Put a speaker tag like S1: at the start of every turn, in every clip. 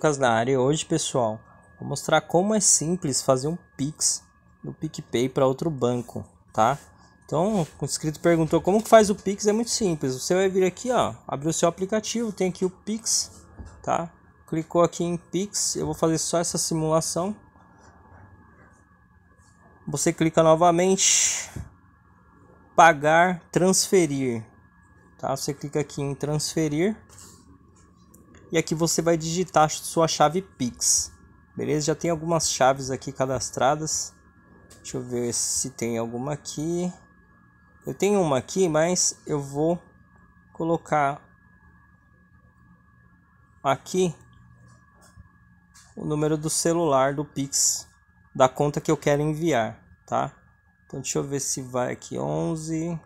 S1: Lucas da área hoje, pessoal, vou mostrar como é simples fazer um Pix no PicPay para outro banco, tá? Então, o inscrito perguntou como que faz o Pix, é muito simples. Você vai vir aqui, ó, abrir o seu aplicativo, tem aqui o Pix, tá? Clicou aqui em Pix, eu vou fazer só essa simulação. Você clica novamente, pagar, transferir, tá? Você clica aqui em transferir e aqui você vai digitar sua chave Pix. Beleza? Já tem algumas chaves aqui cadastradas. Deixa eu ver se tem alguma aqui. Eu tenho uma aqui, mas eu vou colocar aqui o número do celular do Pix da conta que eu quero enviar, tá? Então deixa eu ver se vai aqui 11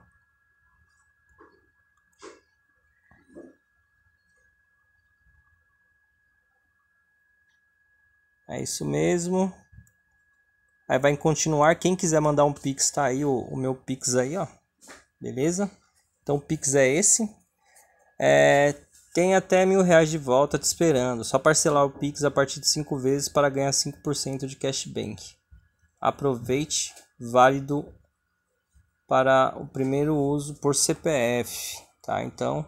S1: É isso mesmo. Aí vai em continuar. Quem quiser mandar um Pix, tá aí o, o meu Pix aí, ó. Beleza? Então o Pix é esse. É, tem até mil reais de volta te esperando. Só parcelar o Pix a partir de 5 vezes para ganhar 5% de cashback. Aproveite. Válido para o primeiro uso por CPF. Tá? Então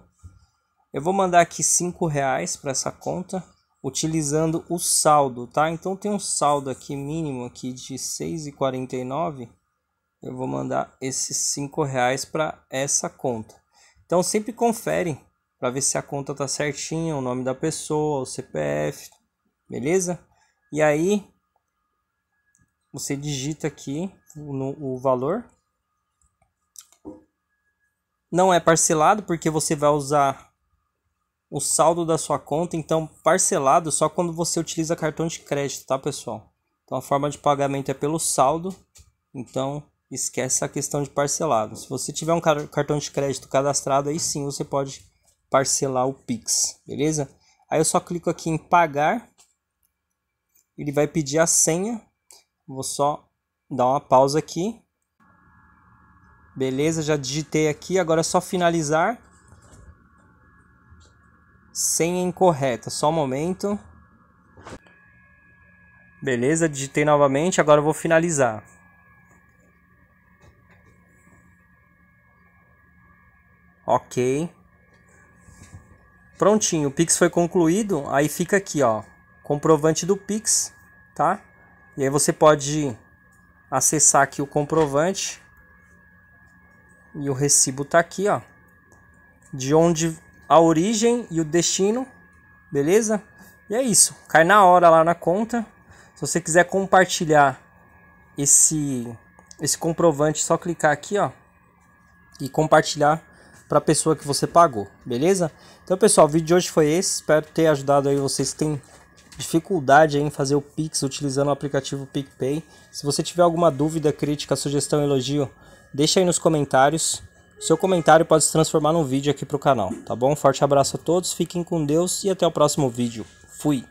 S1: eu vou mandar aqui 5 reais para essa conta utilizando o saldo, tá? Então tem um saldo aqui mínimo aqui de 6,49. Eu vou mandar esses cinco reais para essa conta. Então sempre confere para ver se a conta tá certinha, o nome da pessoa, o CPF, beleza? E aí você digita aqui o, o valor. Não é parcelado porque você vai usar o saldo da sua conta, então parcelado só quando você utiliza cartão de crédito, tá pessoal? Então a forma de pagamento é pelo saldo, então esquece a questão de parcelado. Se você tiver um cartão de crédito cadastrado, aí sim você pode parcelar o Pix, beleza? Aí eu só clico aqui em pagar, ele vai pedir a senha, vou só dar uma pausa aqui. Beleza, já digitei aqui, agora é só finalizar senha incorreta. Só um momento. Beleza, digitei novamente, agora eu vou finalizar. Ok. Prontinho, o Pix foi concluído, aí fica aqui, ó, comprovante do Pix, tá? E aí você pode acessar aqui o comprovante. E o recibo tá aqui, ó. De onde a origem e o destino, beleza? E é isso, cai na hora lá na conta. Se você quiser compartilhar esse esse comprovante, só clicar aqui, ó, e compartilhar para a pessoa que você pagou, beleza? Então, pessoal, o vídeo de hoje foi esse. Espero ter ajudado aí vocês que têm dificuldade em fazer o Pix utilizando o aplicativo PicPay. Se você tiver alguma dúvida, crítica, sugestão, elogio, deixa aí nos comentários. Seu comentário pode se transformar num vídeo aqui para o canal, tá bom? forte abraço a todos, fiquem com Deus e até o próximo vídeo. Fui!